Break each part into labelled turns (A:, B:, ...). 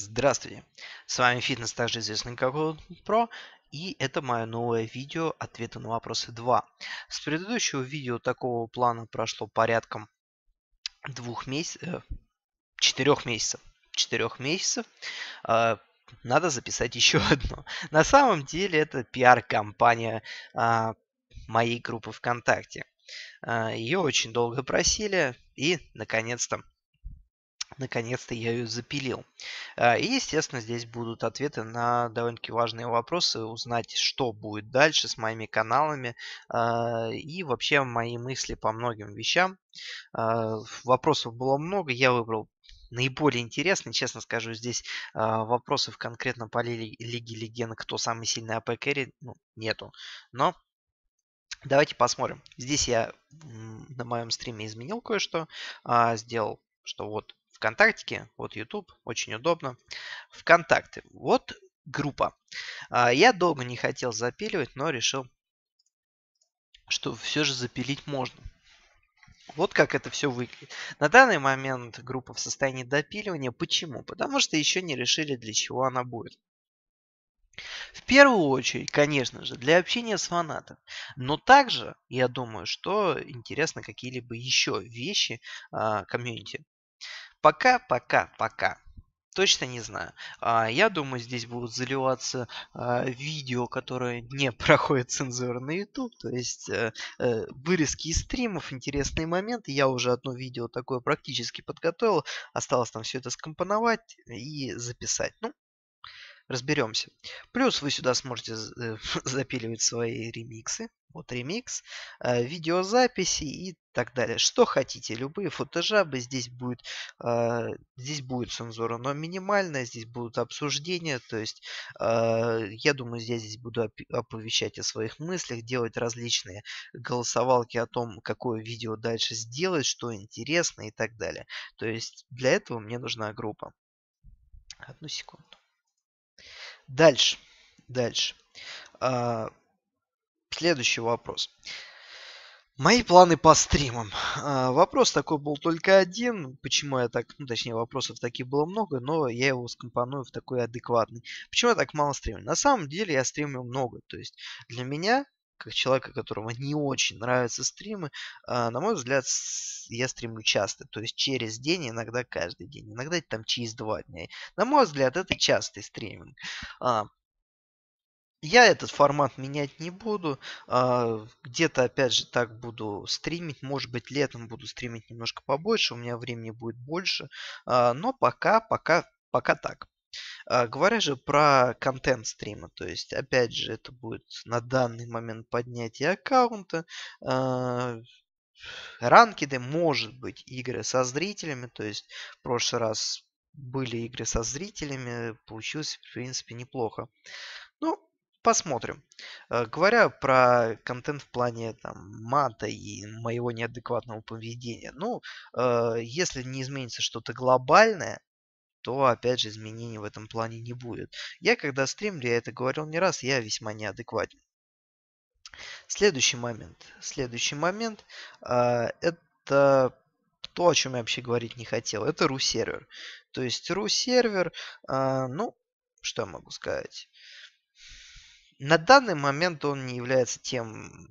A: Здравствуйте, с вами фитнес, также известный как Про, и это мое новое видео «Ответы на вопросы 2». С предыдущего видео такого плана прошло порядком двух э, месяцев, четырех месяцев, четырех а, месяцев. Надо записать еще одно. На самом деле это пиар-компания а, моей группы ВКонтакте. А, Ее очень долго просили и, наконец-то, наконец-то я ее запилил. А, и, естественно, здесь будут ответы на довольно-таки важные вопросы, узнать, что будет дальше с моими каналами а, и вообще мои мысли по многим вещам. А, вопросов было много, я выбрал наиболее интересный, честно скажу, здесь э, вопросов конкретно по ли, Лиге Легенд, кто самый сильный АП керри, ну, нету. Но давайте посмотрим. Здесь я на моем стриме изменил кое-что, э, сделал, что вот ВКонтактике, вот YouTube, очень удобно. ВКонтакте, вот группа. А, я долго не хотел запиливать, но решил, что все же запилить можно. Вот как это все выглядит. На данный момент группа в состоянии допиливания. Почему? Потому что еще не решили, для чего она будет. В первую очередь, конечно же, для общения с фанатом. Но также, я думаю, что интересно какие-либо еще вещи а, комьюнити. Пока, пока, пока. Точно не знаю. А, я думаю, здесь будут заливаться а, видео, которые не проходят цензуру на YouTube. То есть э, э, вырезки из стримов, интересные моменты. Я уже одно видео такое практически подготовил. Осталось там все это скомпоновать и записать. Ну, разберемся. Плюс вы сюда сможете э, запиливать свои ремиксы. Вот ремикс, э, видеозаписи и так далее. Что хотите, любые фотожабы, здесь будет, э, здесь будет цензура, но минимальная, здесь будут обсуждения, то есть я думаю, я здесь буду оповещать о своих мыслях, делать различные голосовалки о том, какое видео дальше сделать, что интересно и так далее. То есть для этого мне нужна группа. Одну секунду. Дальше. Дальше. А, следующий вопрос. Мои планы по стримам. А, вопрос такой был только один. Почему я так... Ну, точнее, вопросов таких было много, но я его скомпоную в такой адекватный. Почему я так мало стримлю? На самом деле я стримлю много. То есть для меня как человека, которому не очень нравятся стримы, а, на мой взгляд, я стримлю часто. То есть через день, иногда каждый день. Иногда это там через два дня. На мой взгляд, это частый стриминг. А, я этот формат менять не буду. А, где-то, опять же, так буду стримить. Может быть, летом буду стримить немножко побольше. У меня времени будет больше. Но пока, пока, пока так. А, говоря же про контент стрима, то есть, опять же, это будет на данный момент поднятие аккаунта, а, ранкеды, может быть, игры со зрителями, то есть, в прошлый раз были игры со зрителями, получилось, в принципе, неплохо. Ну, посмотрим. А, говоря про контент в плане там, мата и моего неадекватного поведения, ну, если не изменится что-то глобальное, то, опять же, изменений в этом плане не будет. Я, когда стримлю, я это говорил не раз, я весьма неадекватен. Следующий момент. Следующий момент э, это то, о чем я вообще говорить не хотел. Это RU-сервер. То есть RU-сервер, э, а, ну, что я могу сказать? На данный момент он не является тем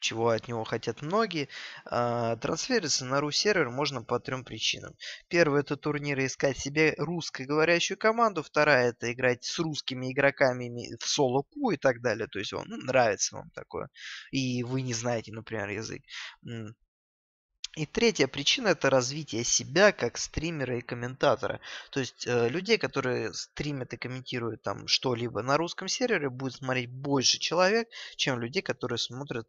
A: чего от него хотят многие, а, трансфериться на ру-сервер можно по трем причинам. первое это турниры искать себе русскоговорящую команду. Вторая – это играть с русскими игроками в соло-пу и так далее. То есть он ну, нравится вам такое, и вы не знаете, например, язык. И третья причина это развитие себя как стримера и комментатора. То есть э, людей, которые стримят и комментируют там что-либо на русском сервере, будет смотреть больше человек, чем людей, которые смотрят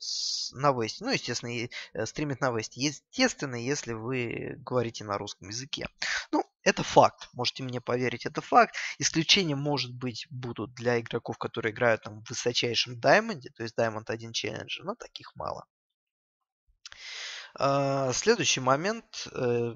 A: на весте. Ну, естественно, и, э, стримят на весте. Естественно, если вы говорите на русском языке. Ну, это факт, можете мне поверить, это факт. Исключения, может быть, будут для игроков, которые играют там в высочайшем даймонде, то есть Diamond 1 Challenger, но таких мало. А, следующий момент. Э,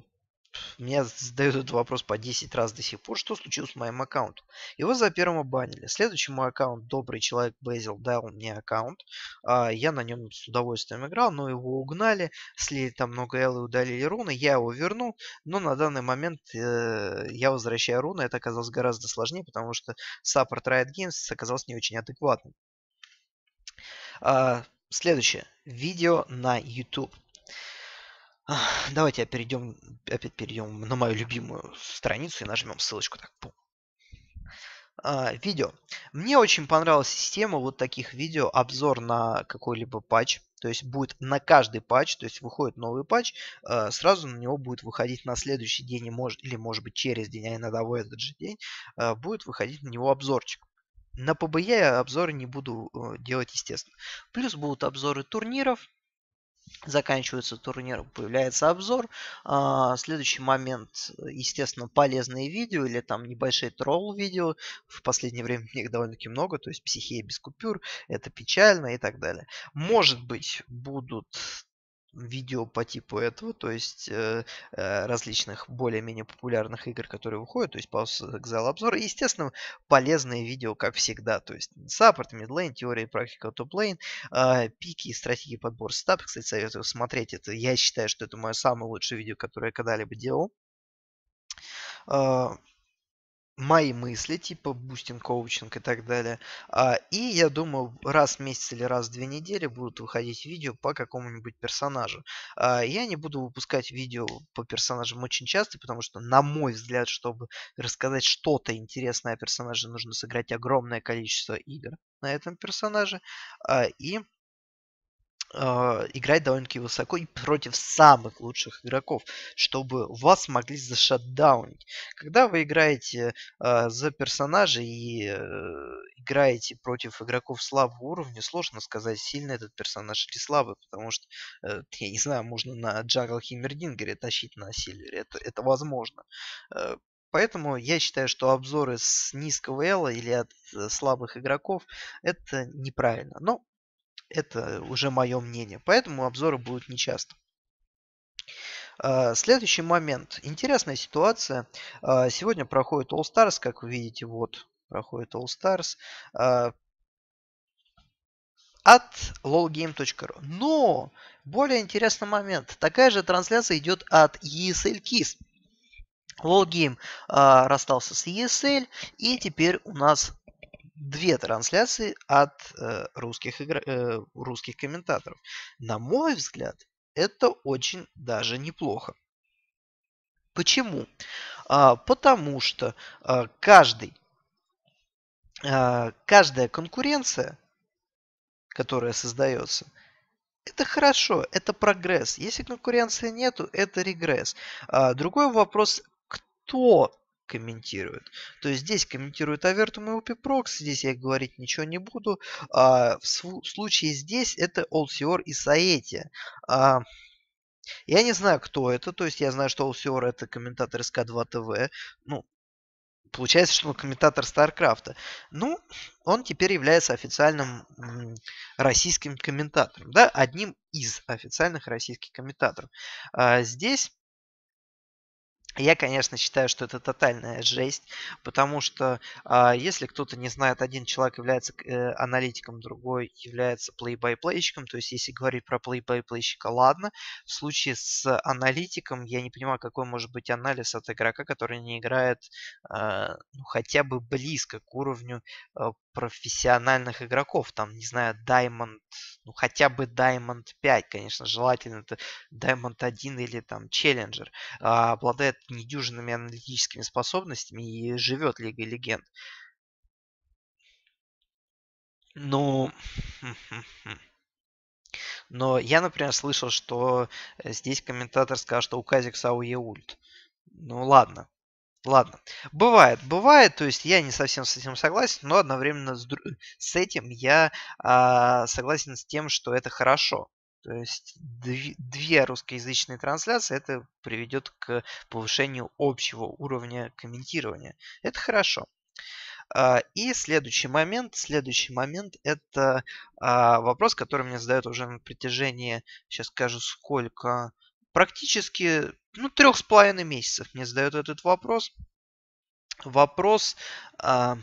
A: Меня задают этот вопрос по 10 раз до сих пор. Что случилось с моим аккаунтом? Его за первым обанили. Следующий мой аккаунт, добрый человек Безил, дал мне аккаунт. А, я на нем с удовольствием играл, но его угнали. Слили там много эллы и удалили руны. Я его вернул, но на данный момент э, я возвращаю руны. Это оказалось гораздо сложнее, потому что саппорт Riot Games оказался не очень адекватным. А, следующее. Видео на YouTube. Давайте перейдем, опять перейдем на мою любимую страницу и нажмем ссылочку так. Пум. А, видео. Мне очень понравилась система вот таких видео, обзор на какой-либо патч. То есть будет на каждый патч, то есть выходит новый патч, а, сразу на него будет выходить на следующий день или может быть через день, а иногда в этот же день, а, будет выходить на него обзорчик. На ПБЕ обзоры не буду э, делать, естественно. Плюс будут обзоры турниров, заканчивается турнир, появляется обзор. А, следующий момент, естественно, полезные видео или там небольшие тролл-видео. В последнее время их довольно-таки много, то есть психия без купюр, это печально и так далее. Может быть, будут видео по типу этого, то есть э, э, различных более-менее популярных игр, которые выходят, то есть пауза к залу обзора. И, естественно, полезные видео, как всегда, то есть саппорт, мидлейн, теория и практика топлейн, э, пики и стратегии подбор стаб. Кстати, советую смотреть это. Я считаю, что это мое самое лучшее видео, которое я когда-либо делал. Э, мои мысли, типа бустинг, коучинг и так далее. А, и я думаю, раз в месяц или раз в две недели будут выходить видео по какому-нибудь персонажу. А, я не буду выпускать видео по персонажам очень часто, потому что, на мой взгляд, чтобы рассказать что-то интересное о персонаже, нужно сыграть огромное количество игр на этом персонаже. А, и а, играть довольно-таки высоко и против самых лучших игроков, чтобы вас могли зашатдаунить. Когда вы играете э, за персонажа и э, играете против игроков слабого уровня, сложно сказать, сильный этот персонаж или слабый, потому что, э, я не знаю, можно на Джагл Химмердингере тащить на Сильвере, это, это возможно. Э, поэтому я считаю, что обзоры с низкого L или от э, слабых игроков это неправильно. Но это уже мое мнение. Поэтому обзоры будут нечасто. А, следующий момент. Интересная ситуация. А, сегодня проходит All Stars, как вы видите, вот проходит All Stars а, от lolgame.ru. Но более интересный момент. Такая же трансляция идет от ESL KISS. LolGame э, расстался с ESL, и теперь у нас две трансляции от э, русских, игр... Э, русских комментаторов. На мой взгляд, это очень даже неплохо. Почему? А, потому что а, каждый, а, каждая конкуренция, которая создается, это хорошо, это прогресс. Если конкуренции нету, это регресс. другой вопрос, кто комментирует. То есть здесь комментирует Авертум и Упипрокс, здесь я говорить ничего не буду. А, в случае здесь это Олсиор и Саэти. А, я не знаю, кто это, то есть я знаю, что Олсиор это комментатор СК2 ТВ. Ну, получается, что он комментатор Старкрафта. Ну, он теперь является официальным российским комментатором, да, одним из официальных российских комментаторов. А, здесь я, конечно, считаю, что это тотальная жесть, потому что э, если кто-то не знает, один человек является э, аналитиком, другой является плей-бай-плейщиком, то есть если говорить про плей-бай-плейщика, ладно, в случае с аналитиком я не понимаю, какой может быть анализ от игрока, который не играет э, ну, хотя бы близко к уровню э, профессиональных игроков. Там, не знаю, Diamond, ну хотя бы Diamond 5, конечно, желательно это Diamond 1 или там Challenger. А, обладает недюжинными аналитическими способностями и живет Лигой Легенд. Ну... Но я, например, слышал, что э, здесь комментатор сказал, что у Казикса ауе ульт. Ну ладно, Ладно. Бывает, бывает. То есть я не совсем с этим согласен, но одновременно с, с этим я а, согласен с тем, что это хорошо. То есть две русскоязычные трансляции это приведет к повышению общего уровня комментирования. Это хорошо. А, и следующий момент, следующий момент это а, вопрос, который мне задают уже на протяжении, сейчас скажу сколько, практически ну, трех с половиной месяцев мне задают этот вопрос. Вопрос, э,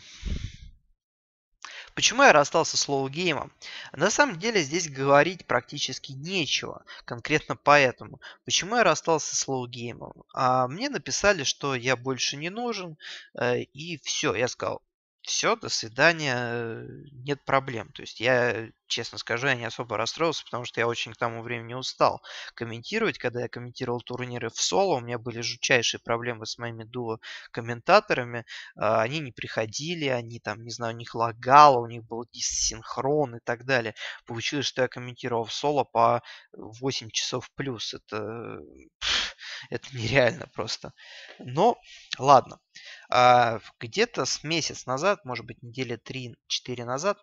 A: почему я расстался с Лоу Геймом? На самом деле здесь говорить практически нечего, конкретно поэтому. Почему я расстался с Лоу Геймом? А мне написали, что я больше не нужен, э, и все, я сказал, все, до свидания, э, нет проблем. То есть я, честно скажу, я не особо расстроился, потому что я очень к тому времени устал комментировать. Когда я комментировал турниры в соло, у меня были жутчайшие проблемы с моими дуо-комментаторами. А, они не приходили, они там, не знаю, у них лагало, у них был диссинхрон и так далее. Получилось, что я комментировал в соло по 8 часов плюс. Это, это нереально просто. Но ладно. А, где-то с месяц назад, может быть, недели 3-4 назад,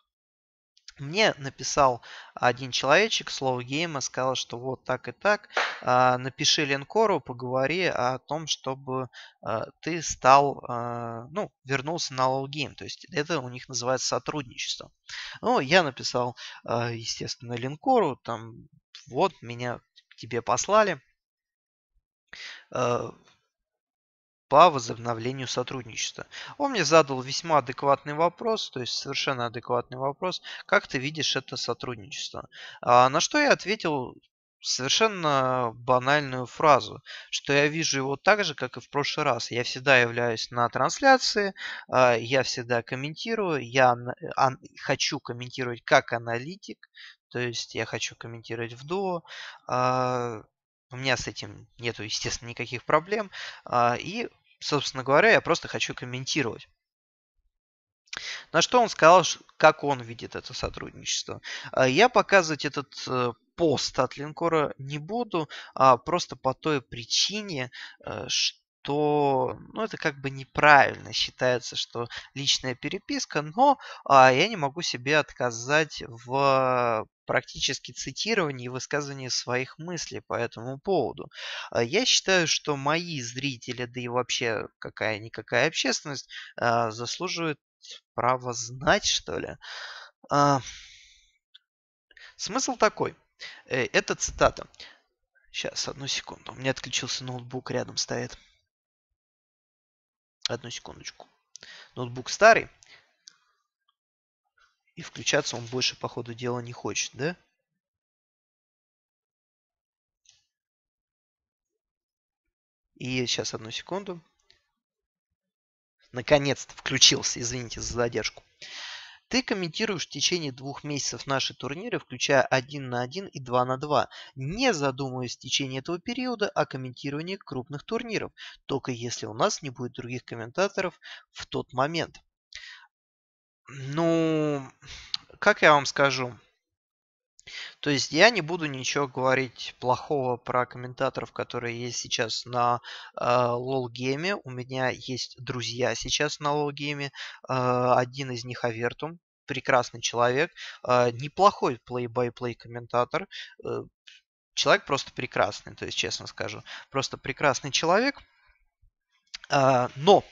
A: мне написал один человечек слово гейма, сказал, что вот так и так, а, напиши линкору, поговори о том, чтобы а, ты стал, ну, вернулся на лоу-гейм. То есть это у них называется сотрудничество. Ну, я написал, естественно, линкору, там, вот, меня к тебе послали по возобновлению сотрудничества. Он мне задал весьма адекватный вопрос, то есть совершенно адекватный вопрос, как ты видишь это сотрудничество. А, на что я ответил совершенно банальную фразу, что я вижу его так же, как и в прошлый раз. Я всегда являюсь на трансляции, а, я всегда комментирую, я хочу комментировать как аналитик, то есть я хочу комментировать в дуо. А, у меня с этим нету, естественно, никаких проблем. А, и Собственно говоря, я просто хочу комментировать. На что он сказал, как он видит это сотрудничество. А, я показывать этот э, пост от линкора не буду, а просто по той причине, что э, то ну, это как бы неправильно считается, что личная переписка, но а, я не могу себе отказать в практически цитировании и высказывании своих мыслей по этому поводу. А, я считаю, что мои зрители, да и вообще какая-никакая общественность, а, заслуживают право знать, что ли. А, смысл такой. Э, это цитата. Сейчас, одну секунду. У меня отключился ноутбук, рядом стоит. Одну секундочку. Ноутбук старый. И включаться он больше, по ходу дела, не хочет, да? И сейчас, одну секунду. Наконец-то включился, извините за задержку. Ты комментируешь в течение двух месяцев наши турниры, включая 1 на 1 и 2 на 2, не задумываясь в течение этого периода о комментировании крупных турниров, только если у нас не будет других комментаторов в тот момент. Ну, как я вам скажу, то есть я не буду ничего говорить плохого про комментаторов, которые есть сейчас на э, лолгейме. У меня есть друзья сейчас на лолгейме. Э, один из них Авертум, прекрасный человек, э, неплохой плей-бай-плей комментатор. Э, человек просто прекрасный, то есть честно скажу, просто прекрасный человек. Э, но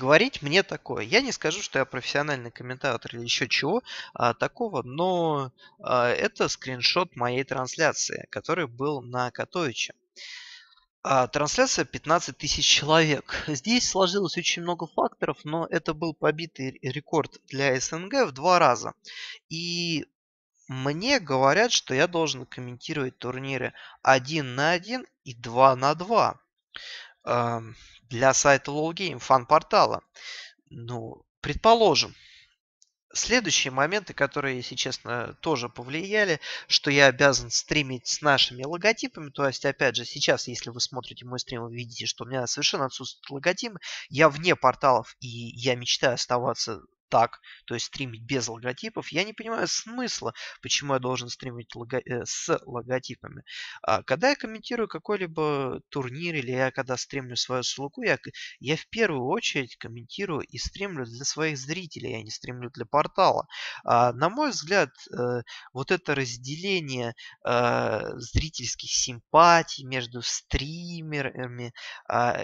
A: говорить мне такое. Я не скажу, что я профессиональный комментатор или еще чего а, такого, но а, это скриншот моей трансляции, который был на Катовиче. А, трансляция 15 тысяч человек. Здесь сложилось очень много факторов, но это был побитый рекорд для СНГ в два раза. И мне говорят, что я должен комментировать турниры 1 на 1 и 2 на 2 для сайта LowGame, фан-портала. Ну, предположим, Следующие моменты, которые, если честно, тоже повлияли, что я обязан стримить с нашими логотипами. То есть, опять же, сейчас, если вы смотрите мой стрим, вы видите, что у меня совершенно отсутствует логотип. Я вне порталов, и я мечтаю оставаться так, то есть стримить без логотипов, я не понимаю смысла, почему я должен стримить лого... Э, с логотипами. А когда я комментирую какой-либо турнир или я когда стримлю свою сулуку, я, я в первую очередь комментирую и стримлю для своих зрителей, я а не стримлю для портала. А на мой взгляд, э, вот это разделение э, зрительских симпатий между стримерами,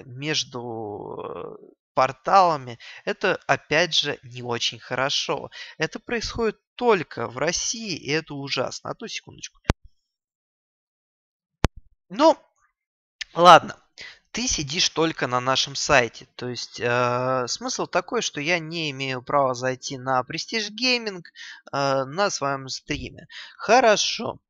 A: между порталами, это опять же не очень хорошо. Это происходит только в России, и это ужасно. Одну секундочку. Ну, ладно. Ты сидишь только на нашем сайте. То есть э, смысл такой, что я не имею права зайти на Prestige Gaming э, на своем стриме. Хорошо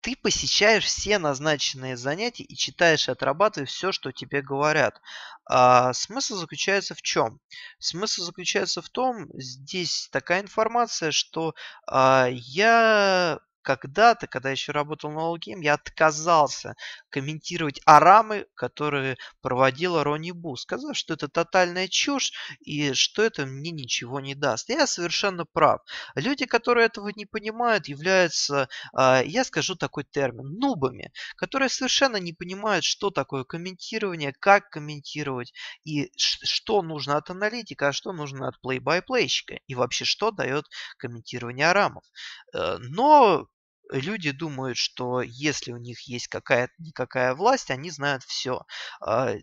A: ты посещаешь все назначенные занятия и читаешь и отрабатываешь все, что тебе говорят. А смысл заключается в чем? Смысл заключается в том, здесь такая информация, что а, я когда-то, когда еще работал на All Game, я отказался комментировать арамы, которые проводила Ронни Бу, сказав, что это тотальная чушь и что это мне ничего не даст. Я совершенно прав. Люди, которые этого не понимают, являются, а, я скажу такой термин, нубами, которые совершенно не понимают, что такое комментирование, как комментировать и что нужно от аналитика, а что нужно от плей-бай-плейщика и вообще что дает комментирование арамов. Э, но люди думают, что если у них есть какая-то никакая власть, они знают все. А,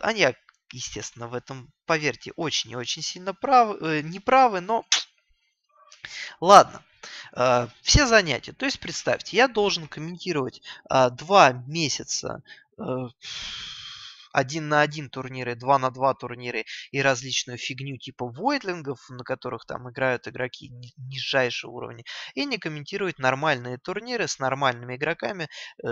A: они, а, естественно, в этом, поверьте, очень и очень сильно правы, э, неправы, но ладно. А, все занятия. То есть, представьте, я должен комментировать два месяца э, один на один турниры, два на два турниры и различную фигню типа войтлингов, на которых там играют игроки нижайшего уровня, и не комментировать нормальные турниры с нормальными игроками, э,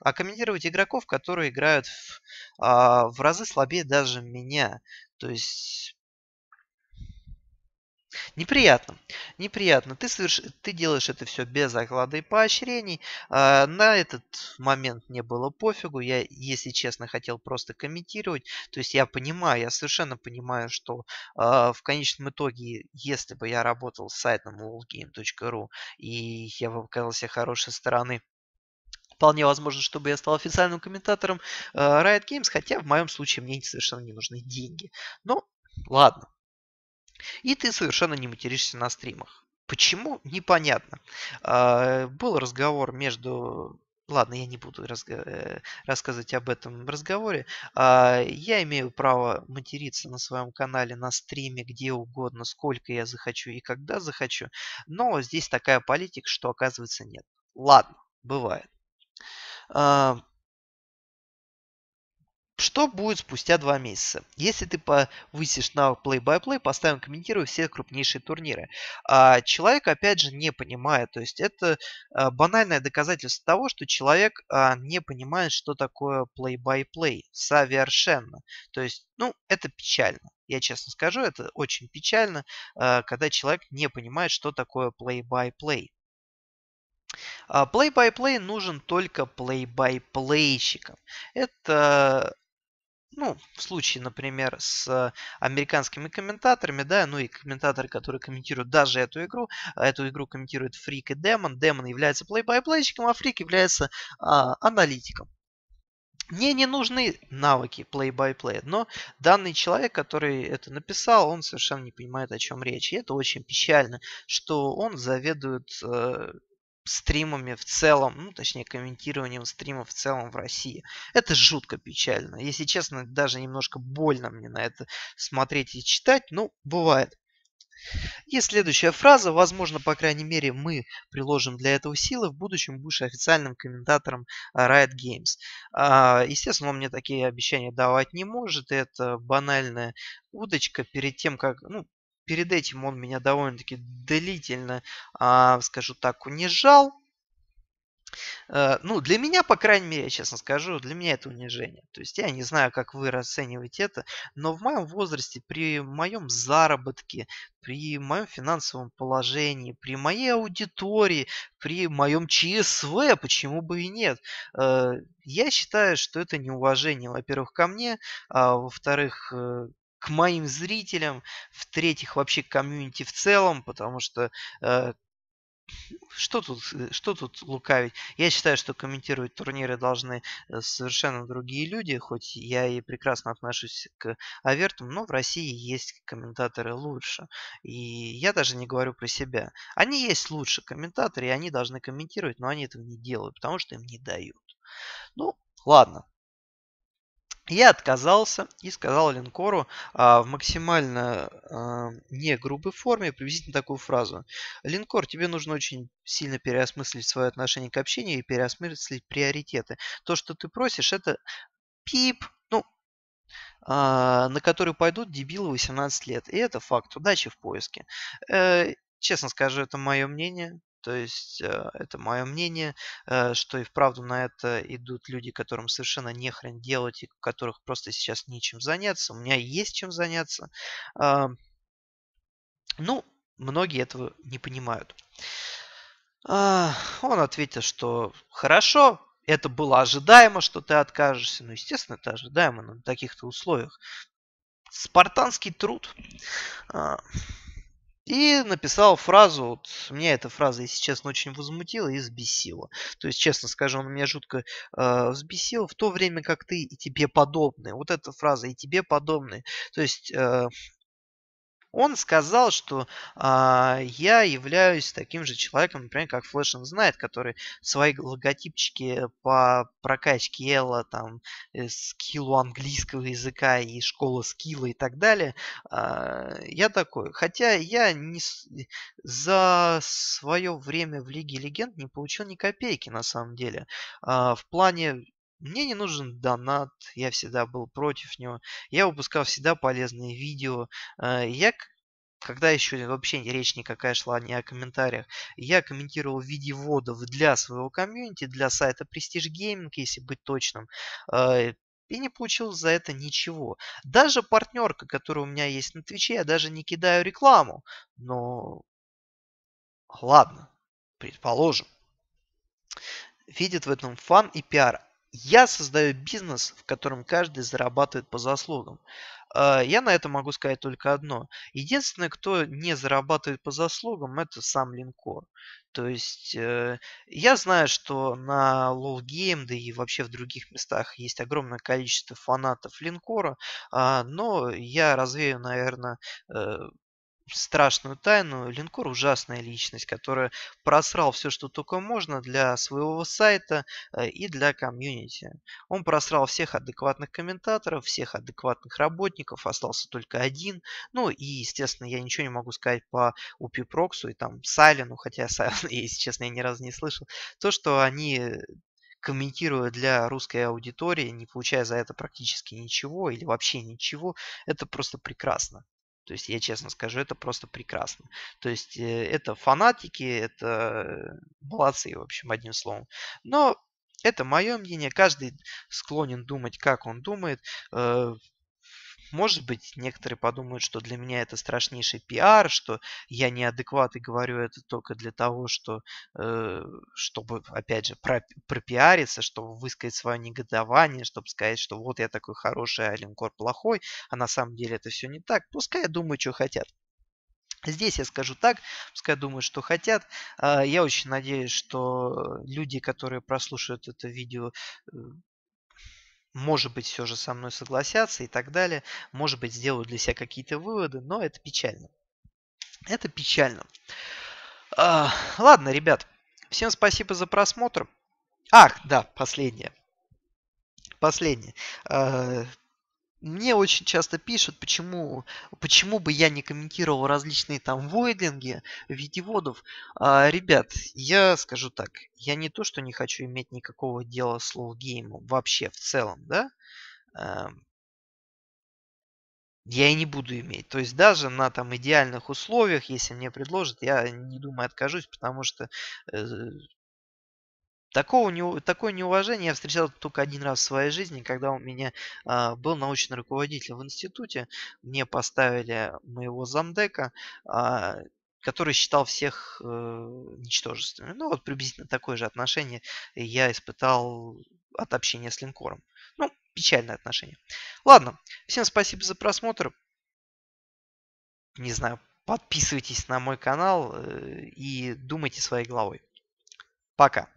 A: а комментировать игроков, которые играют в, э, в разы слабее даже меня. То есть Неприятно. Неприятно. Ты, соверш... ты делаешь это все без оклада и поощрений. А, на этот момент мне было пофигу. Я, если честно, хотел просто комментировать. То есть я понимаю, я совершенно понимаю, что а, в конечном итоге, если бы я работал с сайтом allgame.ru и я бы показался хорошей стороны Вполне возможно, чтобы я стал официальным комментатором а, Riot Games, хотя в моем случае мне совершенно не нужны деньги. Но ладно. И ты совершенно не материшься на стримах. Почему? Непонятно. А, был разговор между... Ладно, я не буду разго... Э, рассказывать об этом разговоре. А, я имею право материться на своем канале, на стриме, где угодно, сколько я захочу и когда захочу. Но здесь такая политика, что оказывается нет. Ладно, бывает. А, что будет спустя два месяца? Если ты повысишь на play-by-play, поставим комментирую все крупнейшие турниры. А человек, опять же, не понимает. То есть это а, банальное доказательство того, что человек а, не понимает, что такое play-by-play совершенно. То есть, ну, это печально. Я честно скажу, это очень печально, а, когда человек не понимает, что такое play-by-play. Play-by-play нужен только play-by-playщикам. Это ну, в случае, например, с американскими комментаторами, да, ну и комментаторы, которые комментируют даже эту игру, а эту игру комментирует Фрик и Демон. Демон является плей-бай-плейщиком, а Фрик является а, аналитиком. Мне не нужны навыки play-by-play, но данный человек, который это написал, он совершенно не понимает, о чем речь. И это очень печально, что он заведует э, стримами в целом, ну, точнее, комментированием стримов в целом в России. Это жутко печально. Если честно, даже немножко больно мне на это смотреть и читать, ну, бывает. И следующая фраза. Возможно, по крайней мере, мы приложим для этого силы. В будущем будешь официальным комментатором Riot Games. А, естественно, он мне такие обещания давать не может. Это банальная удочка перед тем, как... Ну, перед этим он меня довольно-таки длительно, а, скажу так, унижал. Э, ну, для меня, по крайней мере, я честно скажу, для меня это унижение. То есть я не знаю, как вы расцениваете это, но в моем возрасте, при моем заработке, при моем финансовом положении, при моей аудитории, при моем ЧСВ, почему бы и нет, э, я считаю, что это неуважение, во-первых, ко мне, а во-вторых, э, к моим зрителям, в-третьих, вообще к комьюнити в целом, потому что э, что тут, э, что тут лукавить? Я считаю, что комментировать турниры должны э, совершенно другие люди, хоть я и прекрасно отношусь к Авертам, но в России есть комментаторы лучше. И я даже не говорю про себя. Они есть лучше комментаторы, и они должны комментировать, но они этого не делают, потому что им не дают. Ну, ладно, я отказался и сказал линкору а, в максимально а, не грубой форме приблизительно такую фразу. Линкор, тебе нужно очень сильно переосмыслить свое отношение к общению и переосмыслить приоритеты. То, что ты просишь, это пип, ну, а, на который пойдут дебилы 18 лет. И это факт. Удачи в поиске. Э, честно скажу, это мое мнение. То есть э, это мое мнение, э, что и вправду на это идут люди, которым совершенно не хрен делать, и которых просто сейчас нечем заняться. У меня есть чем заняться. Ну, многие этого не понимают. А, он ответил, что хорошо, это было ожидаемо, что ты откажешься. Ну, естественно, это ожидаемо на таких-то условиях. Спартанский труд. А, и написал фразу, вот, меня эта фраза, если честно, очень возмутила и взбесила. То есть, честно скажу, он меня жутко э, взбесил, в то время как ты и тебе подобные. Вот эта фраза «и тебе подобные». То есть, э, он сказал, что а, я являюсь таким же человеком, например, как Flash знает, который свои логотипчики по прокачке Элла, там, э, скиллу английского языка и школа скилла и так далее. А, я такой. Хотя я не, э, за свое время в Лиге Легенд не получил ни копейки, на самом деле. А, в плане мне не нужен донат, я всегда был против него. Я выпускал всегда полезные видео. Э, я когда еще вообще речь никакая шла не о комментариях, я комментировал видеоводов для своего комьюнити, для сайта Prestige Gaming, если быть точным, э, и не получил за это ничего. Даже партнерка, которая у меня есть на Твиче, я даже не кидаю рекламу. Но ладно, предположим. Видит в этом фан и пиар. Я создаю бизнес, в котором каждый зарабатывает по заслугам. А, я на это могу сказать только одно. Единственное, кто не зарабатывает по заслугам, это сам линкор. То есть э, я знаю, что на LoLGame, да и вообще в других местах есть огромное количество фанатов линкора, а, но я развею, наверное, э, страшную тайну. Линкор ужасная личность, которая просрал все, что только можно для своего сайта э, и для комьюнити. Он просрал всех адекватных комментаторов, всех адекватных работников, остался только один. Ну и, естественно, я ничего не могу сказать по УПИ-проксу и там Сайлену, хотя Сайлен, если честно, я ни разу не слышал. То, что они комментируя для русской аудитории, не получая за это практически ничего или вообще ничего, это просто прекрасно. То есть, я честно скажу, это просто прекрасно. То есть, э, это фанатики, это э, молодцы, в общем, одним словом. Но это мое мнение. Каждый склонен думать, как он думает. Э, может быть, некоторые подумают, что для меня это страшнейший пиар, что я неадекват и говорю это только для того, что, э, чтобы, опять же, про, пропиариться, чтобы высказать свое негодование, чтобы сказать, что вот я такой хороший, а линкор плохой, а на самом деле это все не так. Пускай думают, что хотят. Здесь я скажу так, пускай думают, что хотят. А, я очень надеюсь, что люди, которые прослушают это видео, э, может быть, все же со мной согласятся и так далее, может быть, сделают для себя какие-то выводы, но это печально. Это печально. А, ладно, ребят, всем спасибо за просмотр. Ах, да, последнее. Последнее. А, мне очень часто пишут, почему, почему бы я не комментировал различные там войдлинги в виде водов. А, ребят, я скажу так, я не то, что не хочу иметь никакого дела с лоу вообще в целом, да, а, я и не буду иметь. То есть даже на там идеальных условиях, если мне предложат, я не думаю откажусь, потому что э, Такого не, такое неуважение я встречал только один раз в своей жизни, когда у меня э, был научный руководитель в институте. Мне поставили моего замдека, э, который считал всех э, ничтожествами. Ну вот приблизительно такое же отношение я испытал от общения с линкором. Ну, печальное отношение. Ладно, всем спасибо за просмотр. Не знаю, подписывайтесь на мой канал э, и думайте своей головой. Пока.